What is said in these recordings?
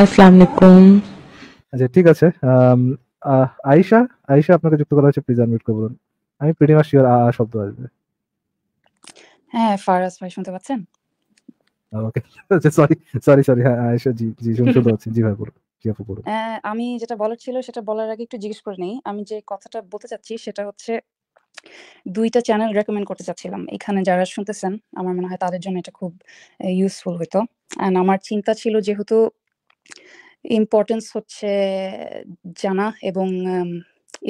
আচ্ছা ঠিক আছে আয়েশা আয়েশা আপনাকে যুক্ত করা হয়েছে প্লিজ আনমিউট করে বলুন আমি প্রিটি মাস শিওর আ শব্দ আসবে হ্যাঁ ফারাজ ভাই শুনতে পাচ্ছেন okay sorry sorry sorry Ayesha ji জি শুনতে পাচ্ছি জি ভাই বলুন আমি যেটা বলার ছিল সেটা বলার আগে একটু জিজ্ঞেস করে নেই আমি যে কথাটা বলতে চাচ্ছি সেটা হচ্ছে দুইটা চ্যানেল রেকমেন্ড করতে চাচ্ছিলাম এখানে যারা শুনতেছেন আমার মনে হয় তাদের জন্য এটা খুব ইউজফুল হতো আমার চিন্তা ছিল যেহেতু ইম্পর্টেন্স হচ্ছে জানা এবং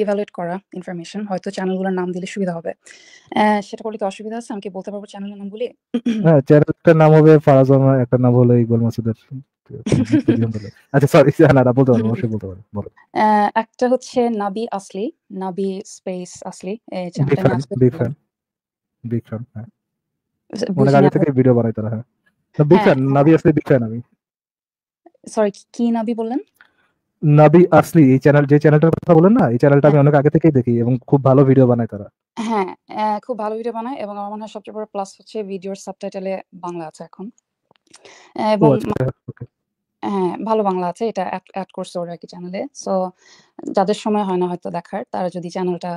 ইভ্যালুয়েট করা ইনফরমেশন হয়তো চ্যানেলগুলোর নাম দিলে সুবিধা হবে সেটা করলে কি অসুবিধা আছে আমি কি বলতে পারবো চ্যানেলের বলি হ্যাঁ চ্যানেলটার নাম হবে ফারাজ একটা নাম হলো ইগল মাসুদের আচ্ছা সরি না বলতে পারবো বলতে পারবো একটা হচ্ছে নাবি আসলি নাবি স্পেস আসলি বিক্রম বিক্রম হ্যাঁ আগে থেকে ভিডিও বানাই তারা হ্যাঁ, হ্যাঁ বিক্রম হ্যাঁ। নাবি আসলি বিক্রম আমি সরি কি নাবি বললেন নাবি আসলি এই চ্যানেল যে চ্যানেলটার কথা বলেন না এই চ্যানেলটা আমি হ্যাঁ। অনেক আগে থেকেই দেখি এবং খুব ভালো ভিডিও বানায় তারা হ্যাঁ খুব ভালো ভিডিও বানায় এবং আমার মনে হয় সবচেয়ে বড় প্লাস হচ্ছে ভিডিওর সাবটাইটেলে বাংলা আছে এখন এবং আচ্ছা, হ্যাঁ ভালো বাংলা আছে এটা অ্যাড করছে ওরা কি চ্যানেলে সো যাদের সময় হয় না হয়তো দেখার তারা যদি চ্যানেলটা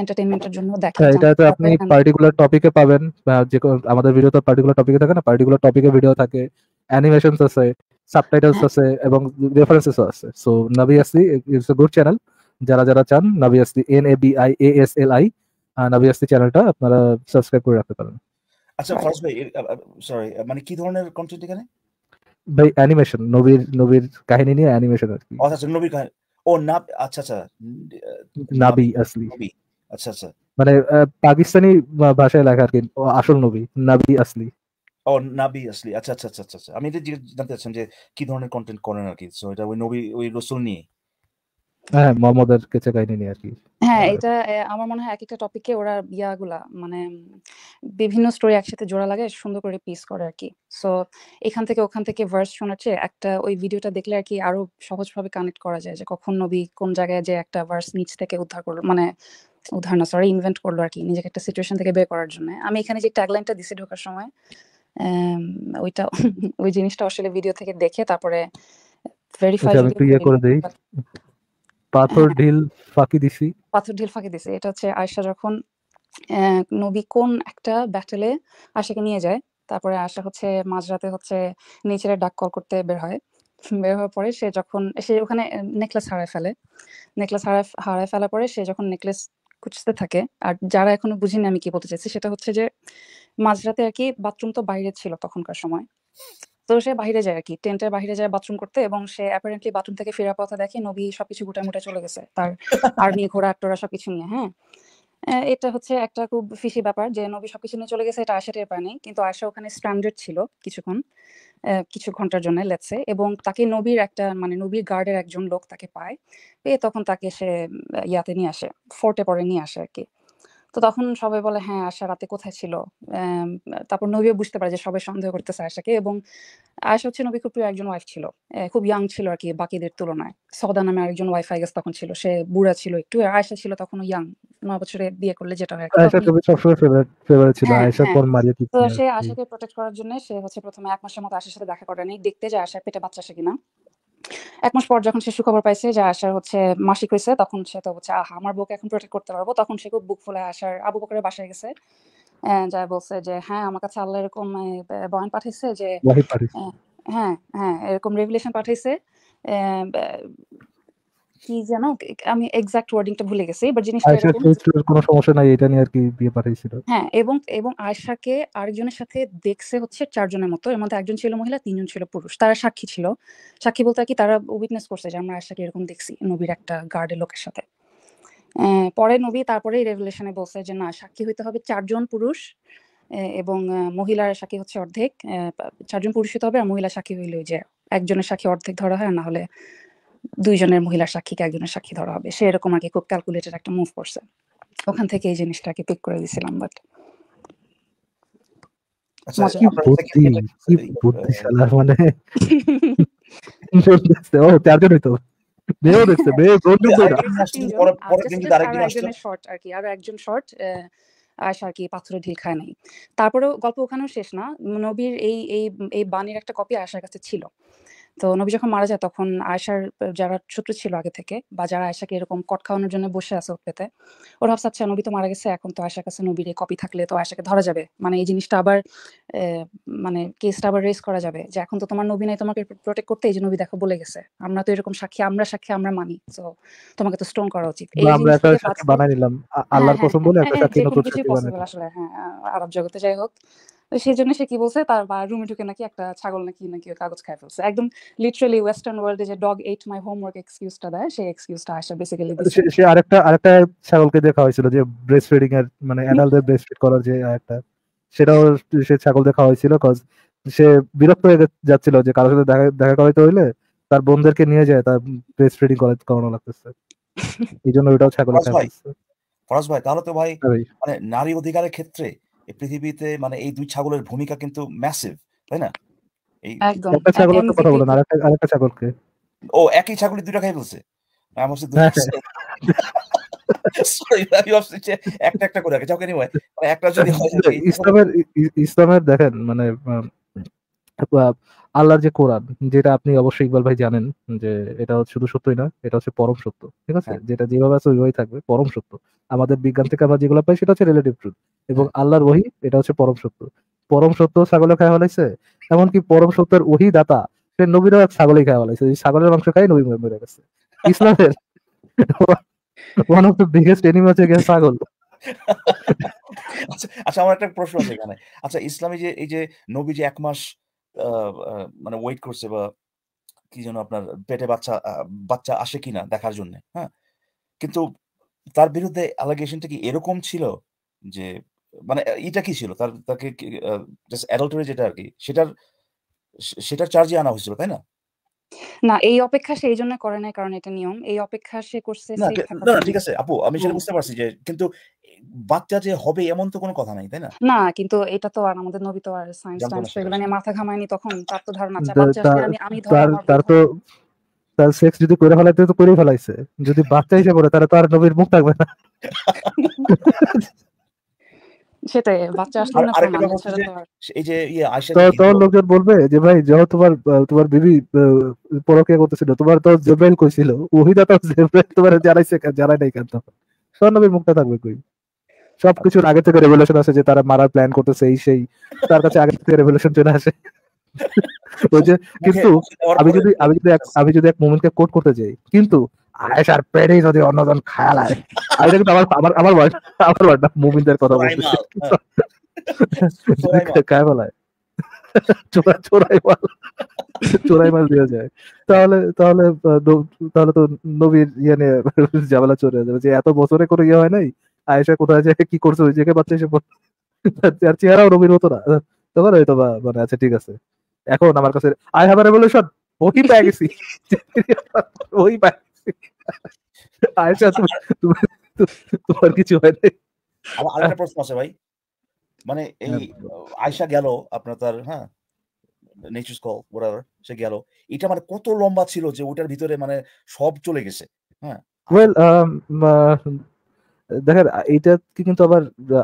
এন্টারটেইনমেন্টের জন্য দেখে হ্যাঁ, এটা তো আপনি পার্টিকুলার টপিকে পাবেন যে আমাদের ভিডিও তো পার্টিকুলার টপিকে থাকে না পার্টিকুলার টপিকে ভিডিও থাকে অ্যানিমেশনস আছে সাবটাইটেলস হ্যাঁ। আছে এবং রেফারেন্সেসও আছে সো নাবিয়াসি ইটস এ গুড চ্যানেল যারা যারা চান নাবিয়াসি N A B I A S L I নাবিয়াসি চ্যানেলটা আপনারা সাবস্ক্রাইব করে রাখতে পারেন আচ্ছা ফরাজ ভাই সরি মানে কি ধরনের কনটেন্ট এখানে ভাই অ্যানিমেশন নবীর নবীর কাহিনী নিয়ে অ্যানিমেশন আর কি আচ্ছা, আচ্ছা নবীর কাহিনী ও না আচ্ছা আচ্ছা নাবি আসলি আচ্ছা আচ্ছা মানে পাকিস্তানি ভাষায় লেখা আর কি আসল নবী নাবি আসলি ও নাবি আসলি আচ্ছা, আচ্ছা আচ্ছা আচ্ছা আচ্ছা আমি এটা জানতে চাচ্ছেন যে কি ধরনের কন্টেন্ট করেন আর কি সো এটা ওই নবী ওই রসুল নিয়ে হ্যাঁ মোহাম্মদের কেচে কাহিনী নিয়ে আর কি হ্যাঁ, হ্যাঁ। এটা আমার মনে হয় এক একটা টপিকে ওরা বিয়াগুলা মানে বিভিন্ন স্টোরি একসাথে জোড়া লাগে সুন্দর করে পিস করে আর কি সো এখান থেকে ওখান থেকে ভার্স শোনাচ্ছে একটা ওই ভিডিওটা দেখলে আর কি আরো সহজভাবে কানেক্ট করা যায় যে কখন নবী কোন জায়গায় যে একটা ভার্স নিচ থেকে উদ্ধার করলো মানে উদ্ধার না সরি ইনভেন্ট করলো আর কি নিজেকে একটা সিচুয়েশন থেকে বের করার জন্য আমি এখানে যে ট্যাগলাইনটা দিছি ঢোকার সময় ওইটা ওই জিনিসটা আসলে ভিডিও থেকে দেখে তারপরে ভেরিফাই আমি ক্লিয়ার করে দেই পাথর ঢিল ফাঁকি দিছি পাথর ঢিল ফাঁকি দিছি এটা হচ্ছে আয়শা যখন নবী কোন একটা ব্যাটেলে আশাকে নিয়ে যায় তারপরে আশা হচ্ছে মাঝরাতে হচ্ছে নেচারে ডাক কল করতে বের হয় বের হওয়ার পরে সে যখন সে ওখানে নেকলেস হারায় ফেলে নেকলেস হারায় হারায় ফেলার পরে সে যখন নেকলেস খুঁজতে থাকে আর যারা এখনো বুঝিনি আমি কি বলতে চাইছি সেটা হচ্ছে যে মাঝরাতে আর কি বাথরুম তো বাইরে ছিল তখনকার সময় তো সে বাইরে যায় আর কি টেন্টের বাইরে যায় বাথরুম করতে এবং সে অ্যাপারেন্টলি বাথরুম থেকে ফেরার পথে দেখে নবী সবকিছু গোটা মোটা চলে গেছে তার আর্মি ঘোড়া টোরা সবকিছু নিয়ে হ্যাঁ এটা হচ্ছে একটা খুব ফিসি ব্যাপার যে নবী সবকিছু নিয়ে চলে গেছে এটা আশা টের পায় কিন্তু আশা ওখানে স্ট্যান্ডার্ড ছিল কিছুক্ষণ কিছু ঘন্টার জন্য লেটসে এবং তাকে নবীর একটা মানে নবীর গার্ডের একজন লোক তাকে পায় পেয়ে তখন তাকে সে ইয়াতে নিয়ে আসে ফোর্টে পরে নিয়ে আসে আর কি তো তখন সবাই বলে হ্যাঁ আশা রাতে কোথায় ছিল তারপর নবীও বুঝতে পারে যে সবাই সন্দেহ করতেছে আশাকে এবং আয়সা হচ্ছে নবী খুব প্রিয় একজন ওয়াইফ ছিল খুব ইয়াং ছিল আর কি বাকিদের তুলনায় সদা নামে আরেকজন ওয়াইফ আই তখন ছিল সে বুড়া ছিল একটু আয়সা ছিল তখন ইয়াং নয় বছরে বিয়ে করলে যেটা হয় হ্যাঁ, হ্যাঁ। তো সে আশাকে প্রোটেক্ট করার জন্য সে হচ্ছে প্রথমে এক মাসের মতো আশার সাথে দেখা করেনি দেখতে যায় আশার পেটে বাচ্চা আসে কিনা এক মাস পর যখন সে সুখবর পাইছে যে আসার হচ্ছে মাসিক হয়েছে তখন সে তো বলছে আহ আমার বুক এখন প্রোটেক্ট করতে পারবো তখন সে খুব বুক ফুলে আসার আবু বকরের বাসায় গেছে যা বলছে যে হ্যাঁ আমার কাছে আল্লাহ এরকম বয়ান পাঠিয়েছে যে হ্যাঁ হ্যাঁ এরকম রেভুলেশন পাঠিয়েছে কি যেন আমি এক্সাক্ট ওয়ার্ডিংটা ভুলে গেছি বাট জিনিসটা কোনো সমস্যা নাই এটা নিয়ে আর কি বিয়ে পাঠাইছিল হ্যাঁ এবং এবং আয়শাকে আরেকজনের সাথে দেখছে হচ্ছে চারজনের মতো এর মধ্যে একজন ছিল মহিলা তিনজন ছিল পুরুষ তারা সাক্ষী ছিল সাক্ষী বলতে কি তারা উইটনেস করছে যে আমরা আয়শাকে এরকম দেখছি নবীর একটা গার্ডের লোকের সাথে পরে নবী তারপরে রেভুলেশনে বলছে যে না সাক্ষী হইতে হবে চারজন পুরুষ এবং মহিলার সাক্ষী হচ্ছে অর্ধেক চারজন পুরুষ হইতে হবে আর মহিলা সাক্ষী হইলে যে একজনের সাক্ষী অর্ধেক ধরা হয় না হলে দুইজনের মহিলার সাক্ষীকে একজনের সাক্ষী ধরা হবে সে এরকম আর খুব ক্যালকুলেটেড একটা মুভ করছে ওখান থেকে এই জিনিসটাকে পিক করে দিছিলাম আচ্ছা, বাট মানে? আরো একজন শর্ট আর কি ঢিল খায় নাই তারপরেও গল্প ওখানেও শেষ না নবীর এই এই এই বাণীর একটা কপি আয়সার কাছে ছিল তো নবী যখন মারা যায় তখন আয়সার যারা ছোট ছিল আগে থেকে বা যারা আয়সাকে এরকম কট খাওয়ানোর জন্য বসে আছে ওর পেতে ওর ভাবছে আচ্ছা নবী তো মারা গেছে এখন তো আয়সার কাছে নবীর কপি থাকলে তো আয়সাকে ধরা যাবে মানে এই জিনিসটা আবার মানে কেসটা আবার রেস করা যাবে যে এখন তো তোমার নবী নাই তোমাকে প্রোটেক্ট করতে এই যে নবী দেখো বলে গেছে আমরা তো এরকম সাক্ষী আমরা সাক্ষী আমরা মানি তো তোমাকে তো স্ট্রং করা উচিত আল্লাহর হ্যাঁ, হ্যাঁ, কসম বলে হ্যাঁ, একটা সাক্ষী নতুন আসলে হ্যাঁ আরব জগতে যাই হোক সেই জন্য সে কি বলছে তার বা রুমে ঢুকে নাকি একটা ছাগল নাকি নাকি কাগজ খাই ফেলছে একদম লিটারালি ওয়েস্টার্ন ওয়ার্ল্ডে যে ডগ এইট মাই হোমওয়ার্ক এক্সকিউজটা দেয় সেই এক্সকিউজটা আসে বেসিক্যালি আচ্ছা, সে আরেকটা আরেকটা ছাগলকে দেখা হয়েছিল যে ব্রেস্ট ফিডিং এর মানে অ্যাডাল্টদের ব্রেস্ট ফিড করার যে একটা সেটাও সে ছাগল দেখা হয়েছিল কজ সে বিরক্ত হয়ে যাচ্ছিল যে কারোর সাথে দেখা দেখা করাইতে হইলে তার বন্ধুদেরকে নিয়ে যায় তার ব্রেস্ট ফিডিং করাতে করানো লাগতেছে এই জন্য ওটাও ছাগল খায় ফরাজ ভাই তাহলে তো ভাই হ্যাঁ মানে নারী অধিকারের ক্ষেত্রে পৃথিবীতে মানে এই দুই ছাগলের ভূমিকা কিন্তু ম্যাসিভ তাই না এই কথা বলেন আরেকটা আরেকটা ছাগলকে ও একই ছাগলই দুইটা খাই বলছে হচ্ছে একটা একটা মানে ইসলামের ইসলামের দেখেন মানে আল্লাহর যে কোরআন যেটা আপনি অবশ্যই ইকবাল ভাই জানেন যে এটা শুধু সত্যই না এটা হচ্ছে পরম সত্য ঠিক আছে হ্যাঁ। যেটা যেভাবে আছে ওইভাবেই থাকবে পরম সত্য আমাদের বিজ্ঞান থেকে আমরা যেগুলো পাই সেটা হচ্ছে রিলেটিভ ট্রুথ এবং আল্লাহর ওহি এটা হচ্ছে পরম সত্য পরম সত্য ছাগলে খায় ফেলাইছে এমনকি পরম সত্যের ওহি দাতা সে নবীরা ছাগলেই খায় ফেলাইছে ছাগলের মাংস খাই নবী মেরে গেছে ইসলামের one of the biggest enemy হচ্ছে ছাগল আচ্ছা, আচ্ছা আমার একটা প্রশ্ন আছে এখানে আচ্ছা ইসলামী যে এই যে নবী যে এক মাস মানে ওয়েট করছে বা কি যেন আপনার পেটে বাচ্চা বাচ্চা আসে কিনা দেখার জন্য হ্যাঁ কিন্তু তার বিরুদ্ধে অ্যালিগেশনটা কি এরকম ছিল যে মানে এটা কি ছিল তার তাকে জাস্ট অ্যাডাল্টারি যেটা আর কি সেটার সেটার চার্জই আনা হয়েছিল তাই না না এই অপেক্ষা সে এই জন্য করে না কারণ এটা নিয়ম এই অপেক্ষা সে করছে না না ঠিক আছে আপু আমি সেটা বুঝতে পারছি যে কিন্তু বাচ্চা যে হবে এমন তো কোনো কথা নাই তাই না না কিন্তু এটা তো আর আমাদের নবী তো আর সায়েন্স টাইমস এগুলা নিয়ে মাথা ঘামায়নি তখন তার তো ধারণা আছে বাচ্চা আমি আমি ধর তার তো তার সেক্স যদি করে ফেলাইতে তো করেই ফেলাইছে যদি বাচ্চা হিসেবে পড়ে তাহলে তো আর নবীর মুখ থাকবে না সবকিছুর আগে থেকে রেভলিউশন আছে যে তারা মারার প্ল্যান করতেছে এই সেই তার কাছে আগে থেকে রেভলিউশন চলে আসে ওই যে কিন্তু আমি যদি আমি যদি আমি যদি এক মোমেন্টকে কোট করতে যাই কিন্তু আয়েশার পেটে যদি অন্যজন খায়াল আয় আমি কিন্তু আমার আমার আমার বয়স আমার বয়স কথা বলছি চোরা চোরাই মাল চোরাই মাল দিয়ে যায় তাহলে তাহলে তাহলে তো নবীর ইয়ে নিয়ে জামেলা চলে যাবে যে এত বছরে করে ইয়ে হয় নাই আয়েশা কোথায় যায় কি করছে ওই জায়গায় বাচ্চা এসে আর চেহারাও নবীর মতো না তখন হয়তো বা মানে আচ্ছা ঠিক আছে এখন আমার কাছে আই হ্যাভ রেভলিউশন ওই পায় গেছি ওই পায় আয়েশা তোমার কিছু হয় আরেকটা প্রশ্ন আছে ভাই মানে এই হ্যাঁ। গেল আপনার তার হ্যাঁ নেচার সে গেল এটা মানে কত লম্বা ছিল যে ওটার ভিতরে মানে সব চলে গেছে হ্যাঁ ওয়েল um, দেখেন এইটা কি কিন্তু আবার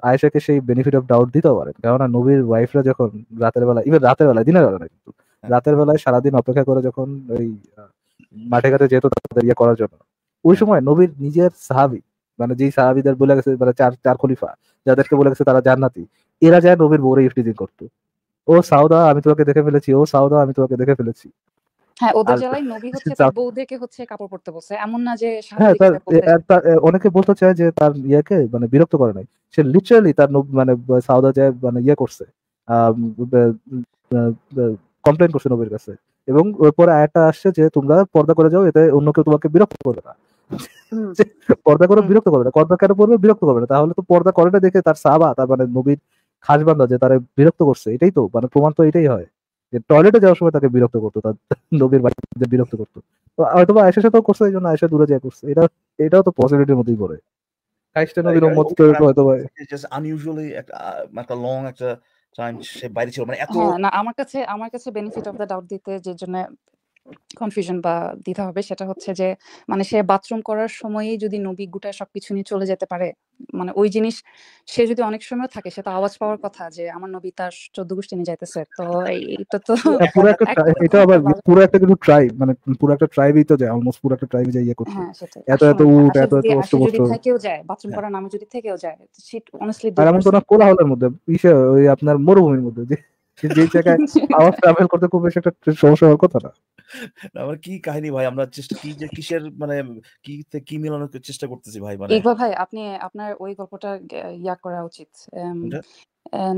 আয়েশাকে সেই বেনিফিট অফ ডাউট দিতে পারেন কেননা নবীর ওয়াইফরা যখন রাতের বেলা ইভেন রাতের বেলা দিনের বেলা কিন্তু হ্যাঁ। রাতের বেলায় সারাদিন অপেক্ষা করে যখন ওই মাঠে ঘাটে যেত তাদের ইয়ে করার জন্য ওই হ্যাঁ। সময় নবীর নিজের সাহাবি মানে যেই সাহাবিদের বলে গেছে মানে চার চার খলিফা যাদেরকে বলে গেছে তারা জান্নাতি এরা যায় নবীর বোরে দিন করতো ও সাউদা আমি তোমাকে দেখে ফেলেছি ও সাউদা আমি তোমাকে দেখে ফেলেছি হ্যাঁ, কাপড় পরতে এমন না যে হ্যাঁ অনেকে চায় যে তার মানে বিরক্ত করে সে তার মানে মানে ইয়ে করছে কমপ্লেন করছে নবীর কাছে এবং ওর পরে আসছে যে তোমরা পর্দা করে যাও এতে অন্য কেউ তোমাকে বিরক্ত করবে না পর্দা করে বিরক্ত করবে না পর্দা কেন করবে বিরক্ত করবে না তাহলে তো পর্দা করে দেখে তার সাবা তার মানে নবীর খাস বান্ধা যে তারা বিরক্ত করছে এটাই তো মানে প্রমাণ তো এটাই হয় যে টয়লেটে যাওয়ার সময় তাকে বিরক্ত করতো তার নবীর বাড়িতে বিরক্ত করতো হয়তো বা আয়সের সাথেও করছে এই জন্য আয়সা দূরে যায় করছে এটা এটাও তো পসিবিলিটির মধ্যেই পড়ে কাইস্টা নবীর হয়তো বা জাস্ট আনইউজুয়ালি একটা লং মানে একটা সে বাইরে ছিল মানে এত হ্যাঁ, না আমার কাছে আমার কাছে বেনিফিট অফ দা ডাউট দিতে যে জন্য কনফিউশন বা দ্বিধা হবে সেটা হচ্ছে যে মানে সে বাথরুম করার সময়ই যদি নবী গুটায় সবকিছু নিয়ে চলে যেতে পারে মানে ওই জিনিস সে যদি অনেক সময় থাকে সে তো আওয়াজ পাওয়ার কথা যে আমার নবী তার চোদ্দ গোষ্ঠী নিয়ে যাইতেছে তো এইটা তো পুরো একটা এটা আবার পুরো একটা কিন্তু মানে পুরো একটা ট্রাইবই তো যায় অলমোস্ট পুরো একটা ট্রাইবই যায় ইয়ে করতে হ্যাঁ, এত এত উট এত এত অস্ত্র যদি থেকেও যায় বাথরুম হ্যাঁ। করার নামে যদি থেকেও যায় অনেস্টলি আর তো না কোলাহলের মধ্যে ওই আপনার মরুভূমির মধ্যে যে যে জায়গায় আওয়াজ ট্রাভেল করতে খুব বেশি একটা সমস্যা হওয়ার কথা না আমার কি কাহিনী ভাই আমরা চেষ্টা কি যে কিসের মানে কি কি মিলানোর চেষ্টা করতেছি ভাই মানে ইকবাল ভাই আপনি আপনার ওই গল্পটা ইয়া করা উচিত আচ্ছা।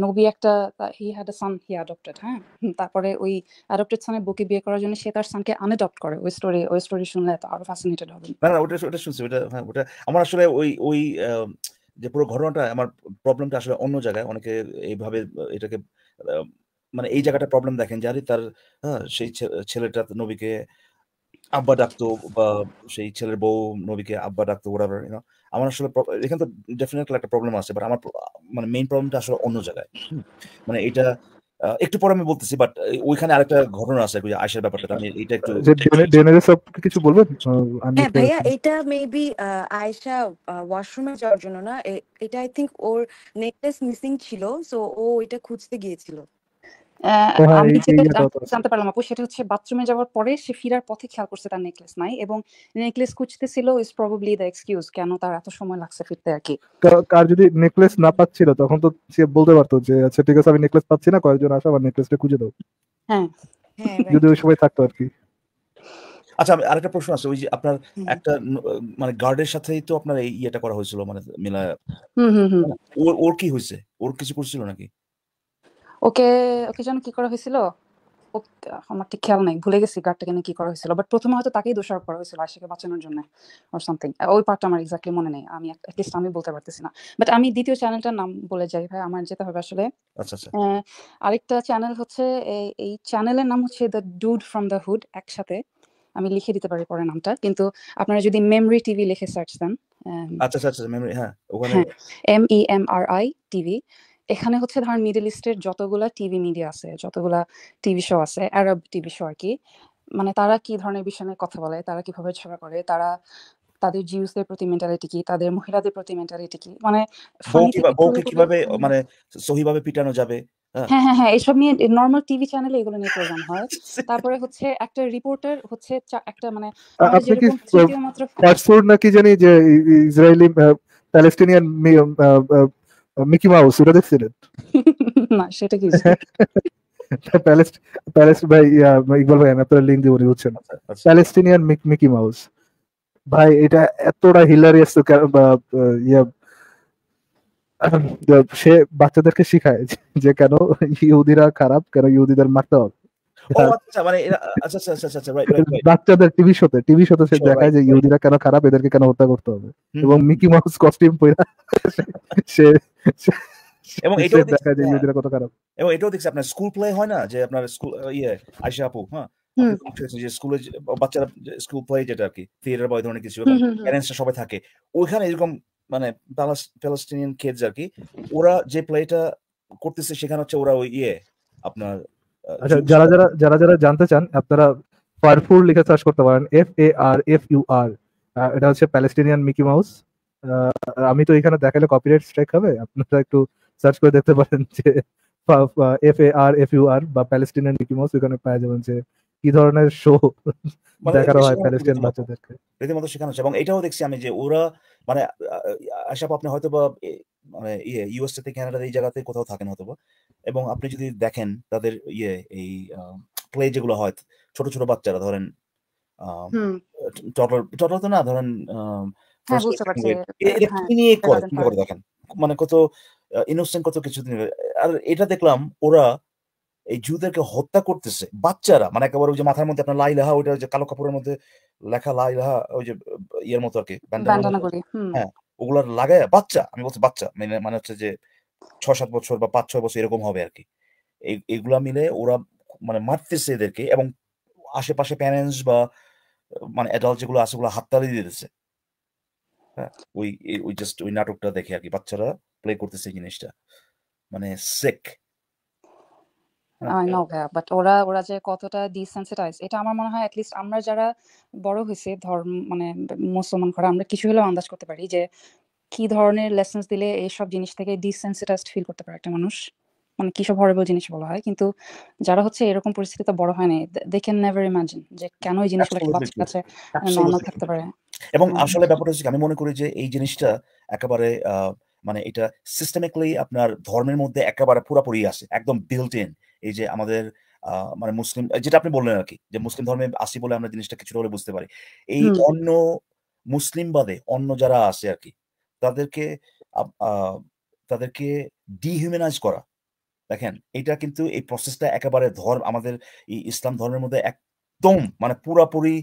নবী একটা he had a San he adopted হ্যাঁ তারপরে ওই অ্যাডপ্টেড সানের বুকে বিয়ে করার জন্য সে তার সানকে আনঅ্যাডপ্ট করে ওই স্টোরি ওই স্টোরি শুনলে তো আরো ফ্যাসিনেটেড না ওটা ওটা শুনছি ওটা হ্যাঁ ওটা আমার আসলে ওই ওই যে পুরো ঘটনাটা আমার প্রবলেমটা আসলে অন্য জায়গায় অনেকে এইভাবে এটাকে মানে এই জায়গাটা প্রবলেম দেখেন যারে তার সেই ছেলেটা নবীকে আব্বা ডাকতো বা সেই ছেলের বউ নবীকে আব্বা ডাকতো ওরা আমার আসলে এখানে তো ডেফিনেটলি একটা প্রবলেম আছে বাট আমার মানে মেইন প্রবলেমটা আসলে অন্য জায়গায় মানে এটা একটু পরে আমি বলতেছি বাট ওইখানে আরেকটা ঘটনা আছে ওই ব্যাপারটা আমি এটা একটু ডিএনএ আচ্ছা, সব কিছু বলবেন হ্যাঁ ভাইয়া এটা মেবি আয়েশা ওয়াশরুমে যাওয়ার জন্য না এটা আই থিংক ওর নেকলেস মিসিং ছিল সো ও এটা খুঁজতে গিয়েছিল আমি জানতে পারলাম আপু সেটা হচ্ছে বাথরুমে যাওয়ার পরে সে ফিরার পথে খেয়াল করছে তার নেকলেস নাই এবং নেকলেস খুঁজতেছিল ইজ প্রবাবলি দ্য এক্সকিউজ কেন তার এত সময় লাগছে ফিরতে আর কি কার যদি নেকলেস না পাচ্ছিল তখন তো সে বলতে পারতো যে আচ্ছা ঠিক আছে আমি নেকলেস পাচ্ছি না কয়েকজন আসো আমার নেকলেসটা খুঁজে দাও হ্যাঁ, হ্যাঁ যদি ওই সময় থাকতো আর কি আচ্ছা আরেকটা প্রশ্ন আছে ওই যে আপনার একটা মানে গার্ডের সাথেই তো আপনার এই ইয়েটা করা হয়েছিল মানে মিলা মানে ওর কি হয়েছে ওর কিছু করছিল নাকি ওকে ওকে যেন কি করা হয়েছিল আমার ঠিক খেয়াল নাই ভুলে গেছি গার্ডটা কেন কি করা হয়েছিল বাট প্রথমে হয়তো তাকেই দোষারোপ করা হয়েছিল আশিকে বাঁচানোর জন্য ওর সামথিং ওই পার্টটা আমার এক্স্যাক্টলি মনে নেই আমি অ্যাটলিস্ট আমি বলতে পারতেছি না বাট আমি দ্বিতীয় চ্যানেলটার নাম বলে যাই ভাই আমার যেতে হবে আসলে আচ্ছা, আচ্ছা। আরেকটা চ্যানেল হচ্ছে এই চ্যানেলের নাম হচ্ছে the dude from the hood একসাথে আমি লিখে দিতে পারি পরে নামটা কিন্তু আপনারা যদি মেমরি টিভি লিখে সার্চ দেন আচ্ছা আচ্ছা মেমরি আচ্ছা, হ্যাঁ ওখানে M E M R I TV এখানে হচ্ছে ধরেন মিডল ইস্টের যতগুলা টিভি মিডিয়া আছে যতগুলা টিভি শো আছে আরব টিভি শো আর কি মানে তারা কি ধরনের বিষয় নিয়ে কথা বলে তারা কিভাবে ছড়া করে তারা তাদের জিউসদের প্রতি মেন্টালিটি কি তাদের মহিলাদের প্রতি মেন্টালিটি কি মানে বউকে কিভাবে মানে সহিভাবে পিটানো যাবে হ্যাঁ হ্যাঁ হ্যাঁ, হ্যাঁ এইসব নিয়ে নর্মাল টিভি চ্যানেলে এগুলো নিয়ে প্রোগ্রাম হয় তারপরে হচ্ছে একটা রিপোর্টার হচ্ছে একটা মানে আপনি কি নাকি জানি যে ইসরায়েলি প্যালেস্টিনিয়ান মিকি মাউস ওটা দেখছিলেন না সেটা কি প্যালেস প্যালেস ভাই ইকবাল ভাই আমি আপনারা লিঙ্ক দিব বুঝছেন আচ্ছা, আচ্ছা। প্যালেস্টিনিয়ান মিকি মাউস ভাই এটা এতটা হিলারিয়াস তো ইয়া সে বাচ্চাদেরকে শিখায় যে কেন ইহুদিরা খারাপ কেন ইহুদিদের মারতে হবে বাচ্চাদের টিভি শোতে টিভি শোতে সে দেখায় যে ইহুদিরা কেন খারাপ এদেরকে কেন হত্যা করতে হবে এবং মিকি মাউস কস্টিউম পরে সে এবং এটাও দেখা যায় ইহুদিরা কত খারাপ এবং এটাও দেখছি আপনার স্কুল প্লে হয় না যে আপনার স্কুল ইয়ে আয়শা আপু হ্যাঁ যে স্কুলে বাচ্চারা স্কুল প্লে যেটা আর কি থিয়েটার বা ওই ধরনের কিছু প্যারেন্টসরা সবাই থাকে ওইখানে এরকম মানে প্যালেস্টিনিয়ান কিডস আর কি ওরা যে প্লেটা করতেছে সেখানে হচ্ছে ওরা ওই ইয়ে আপনার আচ্ছা যারা যারা যারা যারা জানতে চান আপনারা ফারফুর লিখে সার্চ করতে পারেন F A R F U R এটা হচ্ছে প্যালেস্টিনিয়ান মিকি মাউস আমি তো এখানে দেখালে কপিরাইট স্ট্রাইক হবে আপনারা একটু সার্চ করে দেখতে পারেন যে F A R F U R বা প্যালেস্টিনিয়ান মিকি মাউস ওখানে পাওয়া যাবেন যে কি ধরনের শো মানে দেখানো হয় প্যালেস্টাইন বাচ্চাদেরকে রীতিমতো শেখানো হচ্ছে এবং এটাও দেখছি আমি যে ওরা মানে আশাপ আপনি হয়তো বা মানে ইয়ে ইউএসএ থেকে কানাডাতে এই জায়গাতে কোথাও থাকেন হয়তো বা এবং আপনি যদি দেখেন তাদের ইয়ে এই প্লে যেগুলো হয় ছোট ছোট বাচ্চারা ধরেন টটল টটল তো না ধরেন হ্যাঁ, হ্যাঁ, দেখেন মানে কত ইনোসেন্ট কত কিছু আর এটা দেখলাম ওরা এই জুদেরকে হত্যা করতেছে বাচ্চারা মানে একেবারে ওই যে মাথার মধ্যে আপনার ওইটা যে কালো কাপড়ের মধ্যে লেখা ওই যে ইয়ের মতো আর কি হ্যাঁ ওগুলার লাগায় বাচ্চা আমি বলছি বাচ্চা মানে মানে হচ্ছে যে ছ সাত বছর বা পাঁচ ছয় বছর এরকম হবে আর কি এগুলা মিলে ওরা মানে মারতেছে এদেরকে এবং আশেপাশে প্যারেন্টস বা মানে অ্যাডাল্ট যেগুলো আছে ওগুলো হাততালি দিতেছে হ্যাঁ। ওই ওই জাস্ট ওই নাটকটা দেখে আর কি বাচ্চারা প্লে করতেছে জিনিসটা মানে সেক আই নো বাট ওরা ওরা যে কতটা ডিসেন্সিটাইজ এটা আমার মনে হয় লিস্ট আমরা যারা বড় হয়েছে ধর্ম মানে মুসলমান ঘরে আমরা কিছু হলেও আন্দাজ করতে পারি যে কি ধরনের লেসেন্স দিলে এইসব জিনিস থেকে ডিসেন্সিটাইজ ফিল করতে পারে একটা মানুষ মানে কি সব হরেবল জিনিস বলা হয় কিন্তু যারা হচ্ছে এরকম পরিস্থিতিতে বড় হয় না দে ক্যান নেভার ইমাজিন যে কেন এই জিনিসগুলো কাছে নরমাল থাকতে পারে এবং আসলে ব্যাপারটা হচ্ছে আমি মনে করি যে এই জিনিসটা একেবারে মানে এটা সিস্টেমিকলি আপনার ধর্মের মধ্যে একেবারে পুরোপুরি আছে একদম বিল্ট ইন এই যে আমাদের মানে মুসলিম যেটা আপনি বললেন আর কি যে মুসলিম ধর্মে আসি বলে আমরা জিনিসটা কিছুটা হলে বুঝতে পারি এই অন্য মুসলিম বাদে অন্য যারা আছে আর কি তাদেরকে তাদেরকে ডিহিউম্যানাইজ করা দেখেন এটা কিন্তু এই প্রসেসটা একেবারে ধর্ম আমাদের এই ইসলাম ধর্মের মধ্যে একদম মানে পুরাপুরি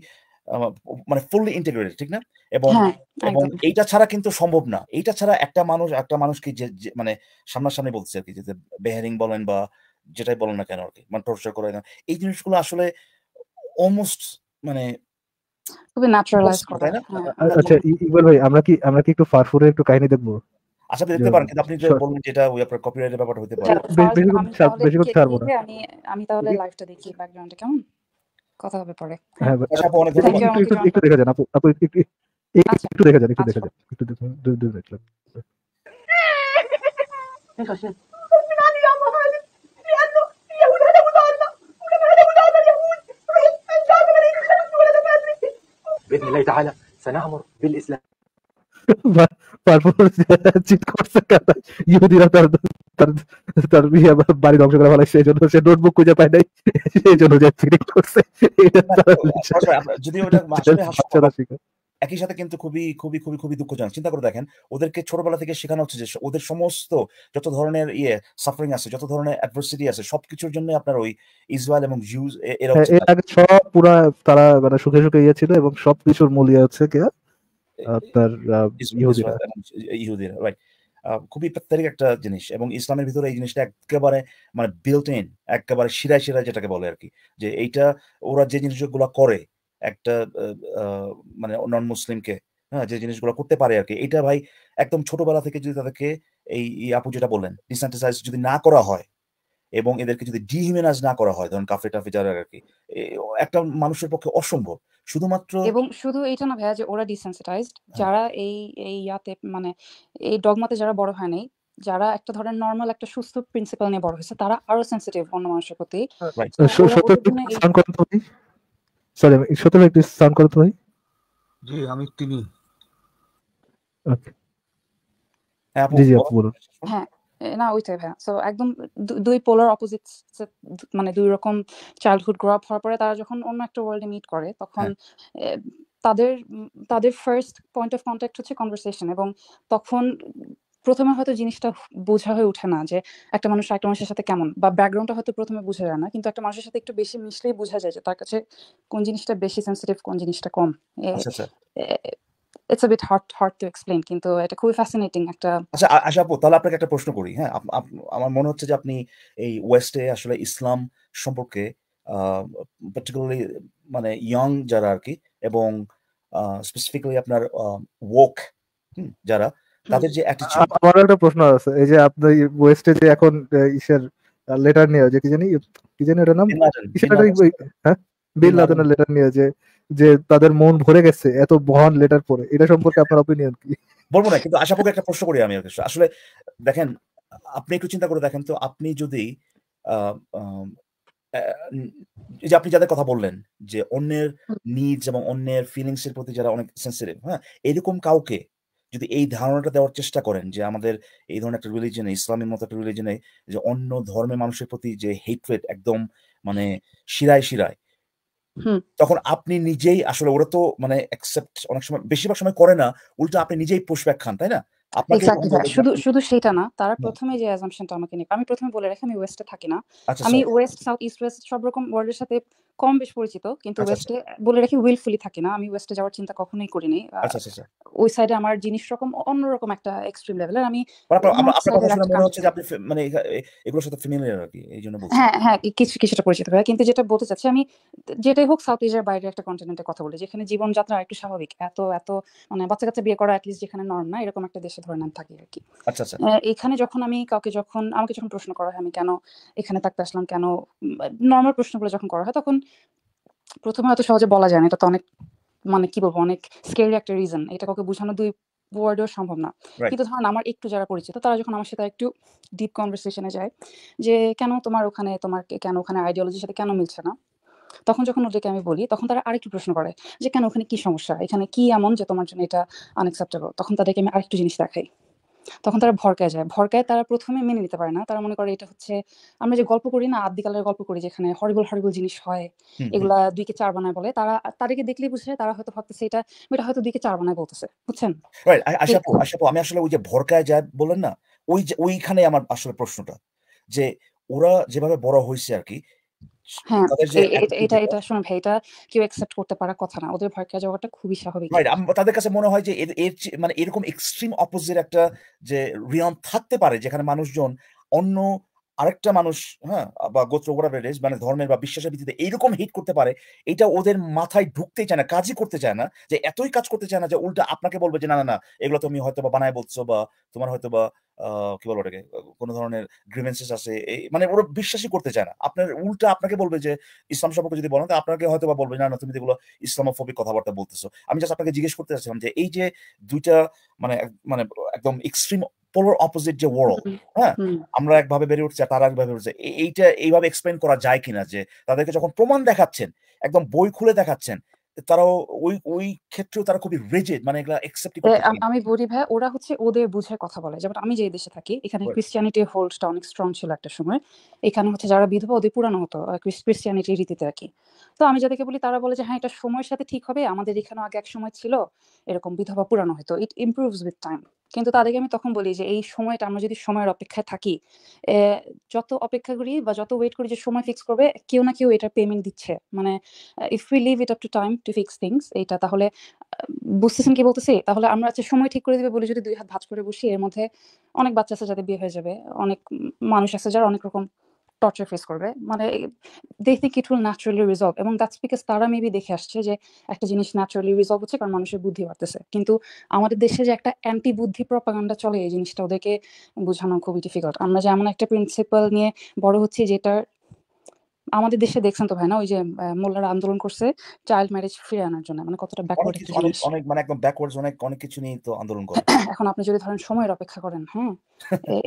মানে ফুললি ইন্টিগ্রেটেড ঠিক না এবং হ্যাঁ, এবং এইটা ছাড়া কিন্তু সম্ভব না এইটা ছাড়া একটা মানুষ একটা মানুষকে যে মানে সামনাসামনি বলছে আর কি যে বেহারিং বলেন বা যেটাই বলেন না কেন আর কি মানে টর্চার করে না এই জিনিসগুলো আসলে অলমোস্ট মানে খুবই ন্যাচারালাইজ না হ্যাঁ। আচ্ছা ইবল ভাই আমরা কি আমরা কি একটু ফারফুরের একটু কাহিনী দেখবো আশা করি দেখতে পারেন কিন্তু আপনি যে বললেন যে এটা ওই আপনার ব্যাপারটা হতে পারে আচ্ছা, বেশি না আমি আমি তাহলে লাইভটা দেখি ব্যাকগ্রাউন্ডে কেমন কথা হবে পরে হ্যাঁ আচ্ছা, আপু অনেক একটু একটু দেখা যান আপু আপু একটু একটু আচ্ছা, দেখা যান একটু দেখা যান একটু দুই দুই মিনিট লাগবে باذن الله تعالى سنعمر بالاسلام চিট করছে ইহুদিরা তার তার ইয়ে বাড়ি ধ্বংস সেই জন্য সে নোটবুক খুঁজে পায় নাই সেই জন্য যে চিট করছে আচ্ছা, আচ্ছা, আচ্ছা, যদি ওটা একই সাথে কিন্তু খুবই খুবই খুবই খুবই দুঃখজনক চিন্তা করে দেখেন ওদেরকে ছোটবেলা থেকে শেখানো হচ্ছে যে ওদের সমস্ত যত ধরনের ইয়ে সাফারিং আছে যত ধরনের অ্যাডভার্সিটি আছে সবকিছুর জন্য আপনার ওই ইসরায়েল এবং জিউজ হ্যাঁ, সব পুরা তারা মানে সুখে সুখে ইয়ে ছিল এবং সবকিছুর মূল্য ইয়ে হচ্ছে কে ইহুদিরা um, রাইট খুবই প্রত্যেক একটা জিনিস এবং ইসলামের ভিতরে এই জিনিসটা একেবারে মানে বিল্ট ইন একেবারে শিরায় শিরায় যেটাকে বলে আর কি যে এইটা ওরা যে জিনিসগুলো করে একটা মানে নন মুসলিমকে হ্যাঁ যে জিনিসগুলো করতে পারে আর কি এটা ভাই একদম ছোটবেলা থেকে যদি তাদেরকে এই আপু যেটা বললেন ডিসেন্টিসাইজ যদি না করা হয় এবং এদেরকে যদি ডিহিউম্যানাইজ না করা হয় ধরুন কাফে টাফে যারা আর কি একটা মানুষের পক্ষে অসম্ভব শুধুমাত্র এবং শুধু এটা না ভাইয়া যে ওরা ডিসেন্সিটাইজড হ্যাঁ। যারা এই এই ইয়াতে মানে এই ডগমাতে যারা বড় হয় নাই যারা একটা ধরনের নরমাল একটা সুস্থ প্রিন্সিপাল নিয়ে বড় হয়েছে তারা আরো সেনসিটিভ অন্য মানুষের প্রতি হ্যাঁ। সরি সতেরো একটু স্থান করতে তুমি জি আমি তিনি হ্যাঁ না ওইটাই ভাইয়া সো একদম দুই পোলার অপোজিট মানে দুই রকম চাইল্ডহুড গ্রো আপ হওয়ার পরে তারা যখন অন্য একটা ওয়ার্ল্ডে মিট করে তখন হ্যাঁ। তাদের তাদের ফার্স্ট পয়েন্ট অফ কন্ট্যাক্ট হচ্ছে কনভারসেশন এবং তখন প্রথমে হয়তো জিনিসটা বোঝা হয়ে ওঠে না যে একটা মানুষ একটা মানুষের সাথে কেমন বা ব্যাকগ্রাউন্ডটা হয়তো প্রথমে বোঝা যায় না কিন্তু একটা মানুষের সাথে একটু বেশি মিশলেই বোঝা যায় যে তার কাছে কোন জিনিসটা বেশি সেন্সিটিভ কোন জিনিসটা কম আচ্ছা, আচ্ছা। It's a bit hard hard to explain কিন্তু এটা খুবই ফ্যাসিনেটিং একটা আচ্ছা আশা আচ্ছা আপু তাহলে আপনাকে একটা প্রশ্ন করি হ্যাঁ আমার মনে হচ্ছে যে আপনি এই ওয়েস্টে আসলে ইসলাম সম্পর্কে পার্টিকুলারলি মানে ইয়ং যারা আর কি এবং স্পেসিফিক্যালি আপনার ওয়াক যারা তাদের যে অ্যাটিটিউড আমার একটা প্রশ্ন আছে এই যে আপনি ওয়েস্টে যে এখন ইসের লেটার নিয়ে যে কি জানি কি জানি ওটার নাম হ্যাঁ বিল লাদেনের লেটার নিয়ে যে যে তাদের মন ভরে গেছে এত মহান লেটার পড়ে এটা সম্পর্কে আপনার অপিনিয়ন কি বলবো না কিন্তু আশা একটা প্রশ্ন করি আমি আসলে দেখেন আপনি একটু চিন্তা করে দেখেন তো আপনি যদি যে আপনি যাদের কথা বললেন যে অন্যের নিডস এবং অন্যের ফিলিংস এর প্রতি যারা অনেক সেন্সিটিভ হ্যাঁ এরকম কাউকে যদি এই ধারণাটা দেওয়ার চেষ্টা করেন যে আমাদের এই ধরনের একটা রিলিজনে ইসলামের মতো একটা রিলিজনে যে অন্য ধর্মের মানুষের প্রতি যে হেট্রেট একদম মানে শিরায় শিরায় তখন আপনি নিজেই আসলে ওরা তো মানে অ্যাকসেপ্ট অনেক সময় বেশিরভাগ সময় করে না উল্টো আপনি নিজেই পুষব্যাক খান তাই না শুধু শুধু সেটা না তারা প্রথমে যে অ্যাজাম্পশনটা আমাকে নিয়ে আমি প্রথমে বলে রাখি আমি ওয়েস্টে থাকি না আচ্ছা, আমি ওয়েস্ট সাউথ ইস্ট ওয়েস্ট সব রকম ওয়ার্ল্ডের সাথে কম বেশ পরিচিত কিন্তু ওয়েস্টে আচ্ছা, বলে রাখি উইলফুলি থাকে না আমি ওয়েস্টে যাওয়ার চিন্তা কখনোই করিনি আচ্ছা, আচ্ছা, ওই সাইডে আমার জিনিস রকম অন্যরকম একটা এক্সট্রিম লেভেলের আমি মানে, মানে এগুলোর সাথে ফ্যামিলিয়ার আর কি এই জন্য হ্যাঁ হ্যাঁ কিছু কিছুটা পরিচিত হয় কিন্তু যেটা বলতে চাচ্ছি আমি যেটাই হোক সাউথ এশিয়ার বাইরে একটা কন্টিনেন্টে কথা বলি যেখানে জীবনযাত্রা একটু স্বাভাবিক এত এত মানে বাচ্চা কাচ্চা বিয়ে করা অ্যাটলিস্ট যেখানে নর্ম না এরকম একটা দেশে ধরে নেন থাকি আর কি এখানে যখন আমি কাউকে যখন আমাকে যখন প্রশ্ন করা হয় আমি কেন এখানে থাকতে আসলাম কেন নর্মাল প্রশ্নগুলো যখন করা হয় তখন প্রথমে হয়তো সহজে বলা যায় না এটা তো অনেক মানে কি বলবো অনেক স্কেরি একটা রিজন এটা কাউকে বোঝানো দুই ওয়ার্ডও সম্ভব না কিন্তু ধরেন আমার একটু যারা পরিচিত তারা যখন আমার সাথে একটু ডিপ কনভারসেশনে যায় যে কেন তোমার ওখানে তোমার কেন ওখানে আইডিওলজির সাথে কেন মিলছে না তখন যখন ওদেরকে আমি বলি তখন তারা আরেকটু প্রশ্ন করে যে কেন ওখানে কি সমস্যা এখানে কি এমন যে তোমার জন্য এটা আনএক্সেপ্টেবল তখন তাদেরকে আমি আরেকটু জিনিস দেখাই তখন তারা ভরকায় যায় ভরকায় তারা প্রথমে মেনে নিতে পারে না তারা মনে করে এটা হচ্ছে আমরা যে গল্প করি না আদিকালের গল্প করি যেখানে হরিগুল হরিগুল জিনিস হয় এগুলা দুইকে চার বানায় বলে তারা তাদেরকে দেখলে বুঝে তারা হয়তো ভাবতেছে এটা এটা হয়তো দুইকে চার বানায় বলতেছে বুঝছেন আশাপু আশাপু আমি আসলে ওই যে ভরকায় যায় বলেন না ওই ওইখানে আমার আসলে প্রশ্নটা যে ওরা যেভাবে বড় হয়েছে আর কি হ্যাঁ এটা এটা শুনুন ভাই এটা কেউ অ্যাকসেপ্ট করতে পারার কথা না ওদের ভয় কাজ যাওয়াটা খুবই স্বাভাবিক রাইট তাদের কাছে মনে হয় যে এর মানে এরকম এক্সট্রিম অপোজিট একটা যে রিয়ন থাকতে পারে যেখানে মানুষজন অন্য আরেকটা মানুষ হ্যাঁ বা গোত্র রেস মানে ধর্মের বা বিশ্বাসের ভিত্তিতে এইরকম হিট করতে পারে এটা ওদের মাথায় ঢুকতেই চায় না কাজই করতে চায় না যে এতই কাজ করতে চায় না যে উল্টা আপনাকে বলবে যে না না না এগুলো তুমি হয়তো বা বানায় বলছো বা তোমার হয়তো বা কি বলবো ওটাকে কোনো ধরনের গ্রিভেন্সেস আছে মানে ওরা বিশ্বাসই করতে চায় না আপনার উল্টা আপনাকে বলবে যে ইসলাম সম্পর্কে যদি বলেন তো আপনাকে হয়তো বা বলবে না না তুমি যেগুলো ইসলামোফোবিক কথাবার্তা বলতেছো আমি জাস্ট আপনাকে জিজ্ঞেস করতে চাচ্ছিলাম যে এই যে দুইটা মানে মানে একদম এক্সট্রিম পোলার অপোজিট যে ওয়ার্ল্ড হ্যাঁ আমরা একভাবে বেড়ে উঠছে তারা একভাবে উঠছে এইটা এইভাবে এক্সপ্লেন করা যায় কিনা যে তাদেরকে যখন প্রমাণ দেখাচ্ছেন একদম বই খুলে দেখাচ্ছেন তারাও ওই ওই ক্ষেত্রেও তারা খুবই রেজেড মানে এগুলা অ্যাকসেপ্ট আমি বলি ভাই ওরা হচ্ছে ওদের বুঝে কথা বলে যেমন আমি যে দেশে থাকি এখানে ক্রিশ্চিয়ানিটি হোল্ডটা অনেক স্ট্রং ছিল একটা সময় এখানে হচ্ছে যারা বিধবা ওদের পুরানো হতো ক্রিশ্চিয়ানিটি রীতিতে আর কি তো আমি যাদেরকে বলি তারা বলে যে হ্যাঁ এটা সময়ের সাথে ঠিক হবে আমাদের এখানে আগে এক সময় ছিল এরকম বিধবা পুরানো হতো ইট ইমপ্রুভস উইথ টাইম কিন্তু তাদেরকে আমি তখন বলি যে এই সময়টা আমরা যদি সময়ের অপেক্ষায় থাকি যত অপেক্ষা করি বা যত ওয়েট করি যে সময় ফিক্স করবে কেউ না কেউ এটার পেমেন্ট দিচ্ছে মানে if we leave it up to time to fix things এটা তাহলে বুঝতেছেন কি বলতেছি তাহলে আমরা হচ্ছে সময় ঠিক করে দিবে বলে যদি দুই হাত ভাজ করে বসি এর মধ্যে অনেক বাচ্চা আছে যাদের বিয়ে হয়ে যাবে অনেক মানুষ আছে যারা অনেক রকম টর্চার ফেস করবে মানে they think it will naturally resolve এবং দ্যাটস বিকজ তারা মেবি দেখে আসছে যে একটা জিনিস ন্যাচারালি রিজলভ হচ্ছে কারণ মানুষের বুদ্ধি বাড়তেছে কিন্তু আমাদের দেশে যে একটা অ্যান্টি বুদ্ধি প্রপাগান্ডা চলে এই জিনিসটা ওদেরকে বোঝানো খুবই ডিফিকাল্ট আমরা যেমন একটা প্রিন্সিপাল নিয়ে বড় হচ্ছে যেটার আমাদের দেশে দেখছেন তো ভাই না ওই যে মোল্লারা আন্দোলন করছে চাইল্ড ম্যারেজ ফিরে আনার জন্য মানে কতটা ব্যাকওয়ার্ড অনেক মানে একদম ব্যাকওয়ার্ডস অনেক অনেক কিছু নিয়ে তো আন্দোলন করে এখন আপনি যদি ধরেন সময়ের অপেক্ষা করেন হ্যাঁ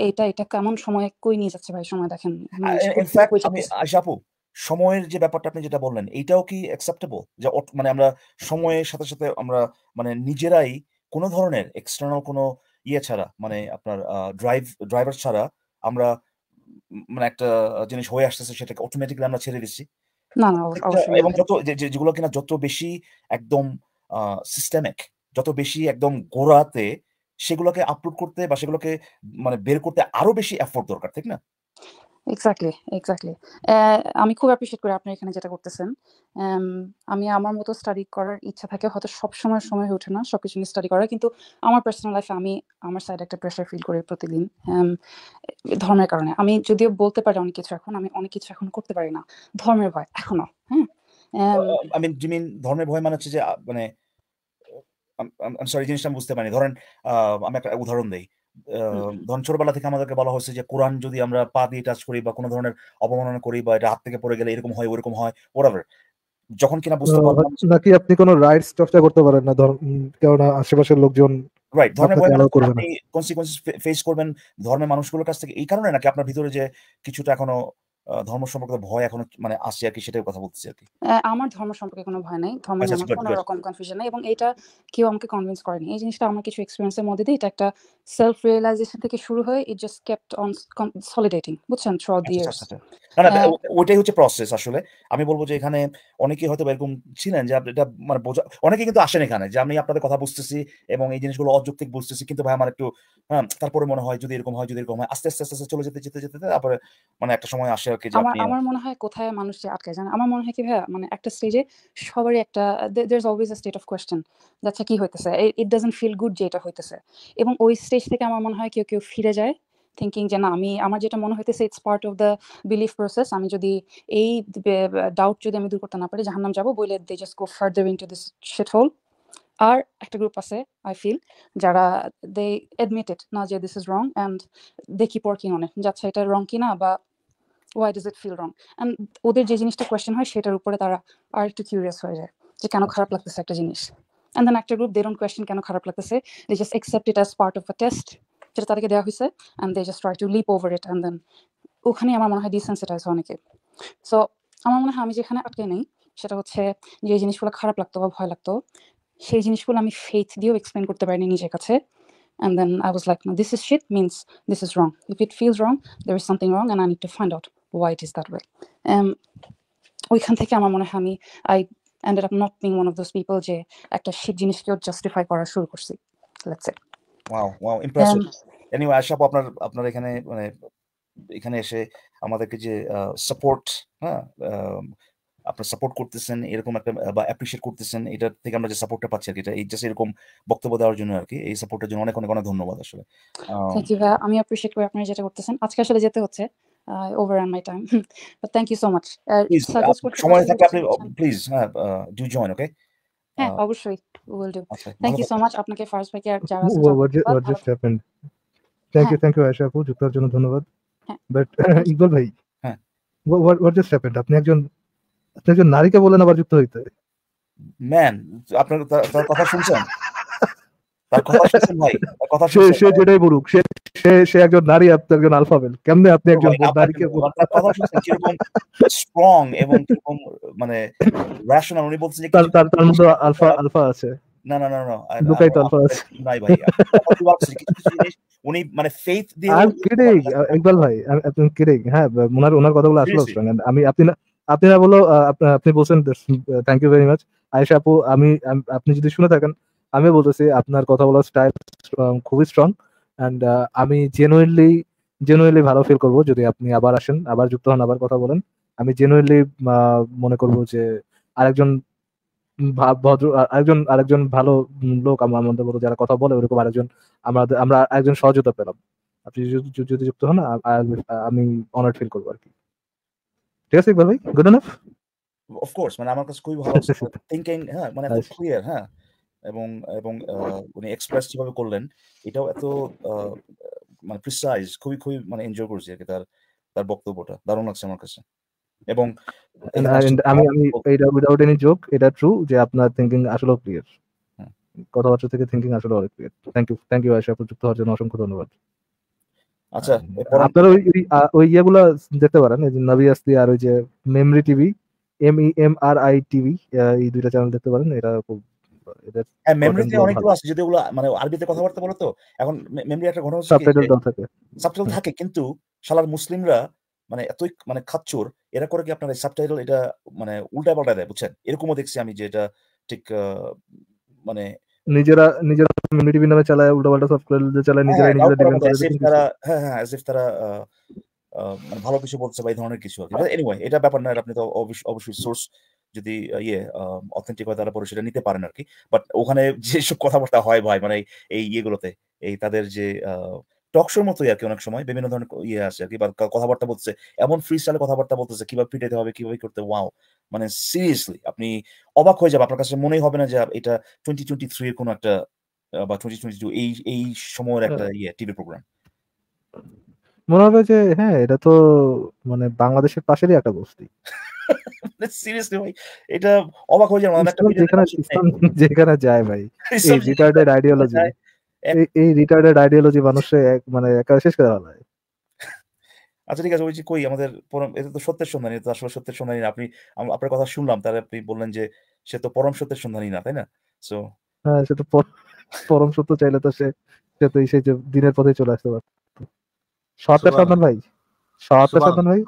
এটা এটা কেমন সময় কই নিয়ে যাচ্ছে ভাই সময় দেখেন আমি মানে আশাপু সময়ের যে ব্যাপারটা আপনি যেটা বললেন এটাও কি অ্যাকসেপ্টেবল যে মানে আমরা সময়ের সাথে সাথে আমরা মানে নিজেরাই কোনো ধরনের এক্সটার্নাল কোনো ইয়ে ছাড়া মানে আপনার ড্রাইভ ড্রাইভার ছাড়া আমরা মানে একটা জিনিস হয়ে আসতেছে সেটাকে অটোমেটিকলি আমরা ছেড়ে দিচ্ছি এবং যত যেগুলো কিনা যত বেশি একদম সিস্টেমিক যত বেশি একদম গোড়াতে সেগুলোকে আপলোড করতে বা সেগুলোকে মানে বের করতে আরো বেশি এফোর্ট দরকার ঠিক না এক্স্যাক্টলি এক্স্যাক্টলি আমি খুব অ্যাপ্রিসিয়েট করি আপনি এখানে যেটা করতেছেন আমি আমার মতো স্টাডি করার ইচ্ছা থাকে হয়তো সব সময় সময় ওঠে না সব কিছু নিয়ে স্টাডি করার কিন্তু আমার পার্সোনাল লাইফে আমি আমার সাইড একটা প্রেশার ফিল করি প্রতিদিন ধর্মের কারণে আমি যদিও বলতে পারি অনেক কিছু এখন আমি অনেক কিছু এখন করতে পারি না ধর্মের ভয় এখনো হ্যাঁ আমি মিন ধর্মের ভয় মানে হচ্ছে যে মানে সরি জিনিসটা বুঝতে পারি ধরেন আমি একটা উদাহরণ দিই বেলা থেকে আমাদেরকে বলা হয়েছে যে কোরআন যদি আমরা পা দিয়ে টাচ করি বা কোনো ধরনের অবমাননা করি বা এটা হাত থেকে পড়ে গেলে এরকম হয় ওরকম হয় ওরাভার যখন কিনা বুঝতে পারবেন নাকি আপনি কোনো রাইটস চর্চা করতে পারেন না কারণ আশেপাশের লোকজন রাইট ধর্মের ভয় আপনি কনসিকোয়েন্স ফেস করবেন ধর্মের মানুষগুলোর কাছ থেকে এই কারণে নাকি আপনার ভিতরে যে কিছুটা এখনো ধর্ম সম্পর্কে ভয় এখনো মানে আসে আর কি সেটাই কথা বলতেছি আর কি আমার ধর্ম সম্পর্কে কোনো ভয় নাই ধর্ম নিয়ে আচ্ছা, আমার আচ্ছা, কোনো রকম কনফিউশন নাই এবং এটা কেউ আমাকে কনভিন্স করেনি এই জিনিসটা আমার কিছু এক্সপেরিয়েন্সের মধ্যে দিয়ে এটা একটা সেলফ রিয়েলাইজেশন থেকে শুরু হয়ে it just kept on consolidating বুঝছেন থ্রু দ্য ইয়ার্স না না হ্যাঁ। ওইটাই হচ্ছে প্রসেস আসলে আমি বলবো যে এখানে অনেকে হয়তো এরকম ছিলেন যে এটা মানে বোঝা অনেকে কিন্তু আসেন এখানে যে আমি আপনাদের কথা বুঝতেছি এবং এই জিনিসগুলো অযৌক্তিক বুঝতেছি কিন্তু ভাই আমার একটু হ্যাঁ তারপরে মনে হয় যদি এরকম হয় যদি এরকম হয় আস্তে আস্তে আস্তে আস্তে চলে যেতে যেতে যেতে তারপরে মানে একটা সময় আসে আর কি আমার আমার মনে হয় কোথায় মানুষ যে আটকে যায় আমার মনে হয় কি ভাই মানে একটা স্টেজে সবারই একটা there is always a state of question আচ্ছা কি হইতেছে ইট ডাজন্ট ফিল গুড যে এটা হইতেছে এবং ওই স্টেজ থেকে আমার মনে হয় কেউ কেউ ফিরে যায় থিঙ্কিং যে না আমি আমার যেটা মনে হইতেছে it's part of the belief process আমি যদি এই ডাউট যদি আমি দূর করতে না পারি জাহান্নাম যাবো বলে they just go further into this shithole আর একটা গ্রুপ আছে আই ফিল যারা দে অ্যাডমিটেড না যে this is wrong and they keep working on যাচ্ছে এটা রং কিনা বা why does it feel wrong and ওদের যে জিনিসটা কোয়েশ্চেন হয় সেটার উপরে তারা আর একটু কিউরিয়াস হয়ে যায় যে কেন খারাপ লাগতেছে একটা জিনিস অ্যান্ড দেন একটা গ্রুপ দে ডোন্ট কোয়েশ্চেন কেন খারাপ লাগতেছে they just accept it as part of a test সেটা তাদেরকে দেওয়া হয়েছে and they just try to leap over it and then ওখানে আমার মনে হয় ডিসেন্সিটাইজ অনেকে সো আমার মনে হয় আমি যেখানে আটকে নেই সেটা হচ্ছে যে জিনিসগুলো খারাপ লাগতো বা ভয় লাগতো সেই জিনিসগুলো আমি ফেথ দিয়েও এক্সপ্লেন করতে পারিনি নিজের কাছে and then I was like this is shit means this is wrong if it feels wrong there is something wrong and I need to find out what ওইখান থেকে আমার মনে হয় আমি I ended up not being one of those people যে একটা shit জিনিসকেও justify করা শুরু করছি let's it wow wow impressive anyway আশা আপনার আপনার এখানে মানে এখানে এসে আমাদেরকে যে সাপোর্ট হ্যাঁ আপনার সাপোর্ট করতেছেন এরকম একটা বা অ্যাপ্রিসিয়েট করতেছেন এটা থেকে আমরা যে সাপোর্টটা পাচ্ছি আর কি এটা এই জাস্ট এরকম বক্তব্য দেওয়ার জন্য আর কি এই সাপোর্টের জন্য অনেক অনেক অনেক ধন্যবাদ আসলে থ্যাংক ইউ ভাই আমি অ্যাপ্রিশিয়েট করি আপনারা যেটা করতেছেন আজকে আসলে যেতে হচ্ছে over on my time but thank you so much সময় থাকলে আপনি প্লিজ হ্যাঁ ডু জয়েন ওকে হ্যাঁ অবশ্যই will do thank you so much আপনাকে ফার্স্ট ভাই আর যারা thank you thank you Ayesha আপু যুক্তার জন্য ধন্যবাদ বাট হ্যাঁ। ইকবাল ভাই হ্যাঁ হোয়াট জাস্ট হ্যাপেন্ড আপনি একজন আপনি একজন নারীকে বলেন আবার যুক্ত হইতে ম্যান আপনার তার কথা শুনছেন সে সে যেটাই বলুক সে সে সে একজন নারী আপনি একজন আলফাবেল কেমনে আপনি একজন স্ট্রং এবং মানে আলফা আলফা আছে না না না না নাই ভাই উনি মানে ফেথ ভাই হ্যাঁ কথাগুলো আমি আপনি আপনি না বলো আপনি বলছেন thank you very much Ayesha আপু আমি আপনি যদি শুনে থাকেন আমি বলতেছি আপনার কথা বলার স্টাইল খুবই স্ট্রং অ্যান্ড আমি জেনুইনলি জেনুইনলি ভালো ফিল করব যদি আপনি আবার আসেন আবার যুক্ত হন আবার কথা বলেন আমি জেনুইনলি মনে করব যে আরেকজন ভদ্র একজন আরেকজন ভালো লোক আমার মধ্যে বলো যারা কথা বলে ওরকম আরেকজন আমরা আমরা একজন সহযোগিতা পেলাম আপনি যদি যুক্ত হন আমি অনার্ড ফিল করবো আর কি ঠিক আছে ইকবাল ভাই গুড এনাফ অফ কোর্স মানে আমার কাছে খুবই ভালো থিংকিং হ্যাঁ মানে এত ক্লিয়ার হ্যাঁ এবং এবং উনি এক্সপ্রেস যেভাবে করলেন এটাও এত মানে প্রিসাইজ খুবই খুবই মানে এনজয় করছি আর কি তার তার বক্তব্যটা দারুণ লাগছে আমার কাছে এবং আমি আমি এটা উইদাউট এনি জোক এটা ট্রু যে আপনার থিংকিং আসলেও ক্লিয়ার কথাবার্তা থেকে থিংকিং আসলে অনেক clear thank you thank you Ayesha যুক্ত হওয়ার জন্য অসংখ্য ধন্যবাদ আচ্ছা আপনারা ওই ওই ইয়াগুলো দেখতে পারেন এই যে আসতি আর ওই যে memory TV M E M R I TV এই দুইটা চ্যানেল দেখতে পারেন এটা খুব হ্যাঁ, আছে যদি ওগুলো মানে আরবিতে কথাবার্তা বলো তো এখন মেমরি একটা সাবটাইটেল থাকে সাবটাইটেল হ্যাঁ। থাকে কিন্তু সালার মুসলিমরা মানে এতই মানে খাচ্চুর এরা করে কি আপনার সাবটাইটেল এটা মানে উল্টা পাল্টা দেয় বুঝছেন এরকমও দেখছি আমি যে এটা ঠিক মানে নিজেরা নিজেরা কমিউনিটি নামে চালায় উল্টাপাল্টা সফটওয়্যার যে চালায় হ্যাঁ, হ্যাঁ, নিজেরা নিজেরা ডিফেন্স করে তারা হ্যাঁ হ্যাঁ অ্যাজ ইফ তারা মানে ভালো কিছু বলছে বা এই ধরনের কিছু আর কি এনিওয়ে এটা ব্যাপার না আপনি তো অবশ্যই সোর্স যদি ইয়ে অথেন্টিক হয় তারপরে সেটা নিতে পারেন আর কি বাট ওখানে যেসব কথাবার্তা হয় ভাই মানে এই ইয়েগুলোতে এই তাদের যে আহ টকশোর মতোই আর কি অনেক সময় বিভিন্ন ধরনের ইয়ে আসে আর কি বা কথাবার্তা বলতেছে এমন ফ্রি স্টাইলে কথাবার্তা বলতেছে কিভাবে ফিটাইতে হবে কিভাবে করতে ওয়াও মানে সিরিয়াসলি আপনি অবাক হয়ে যাবেন আপনার কাছে মনেই হবে না যে এটা টোয়েন্টি টোয়েন্টি থ্রি এর কোনো একটা বা টোয়েন্টি টোয়েন্টি টু এই এই সময়ের একটা ইয়ে টিভি প্রোগ্রাম মনে হবে যে হ্যাঁ এটা তো মানে বাংলাদেশের পাশেরই একটা বস্তি সিরিয়াসলি মানে ভাই এটা অবাক হয়ে যায় যেখানে যায় ভাই এই রিটার্ডেড আইডিওলজি এই রিটার্ডেড আইডিওলজি মানুষে এক মানে একা শেষ করে আচ্ছা ঠিক আছে ওই যে কই আমাদের এটা তো সত্যের সন্ধানী আসলে সত্যের সন্ধানী আপনি আপনার কথা শুনলাম আপনি বললেন যে সে তো পরম সত্যের সন্ধানী না তাই না সো হ্যাঁ সে তো পরম সত্য চাইলে তো সে সে তো দিনের পথে চলে আসতে পারত সতের সন্ধান ভাই সতের সন্ধান ভাই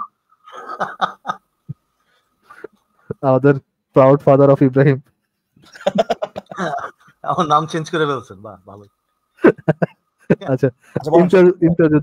আমাদের প্রাউড ফাদার অফ ইব্রাহিম আমার নাম চেঞ্জ করে ফেলছেন বাহ ভালো 맞아. 임자주 임자주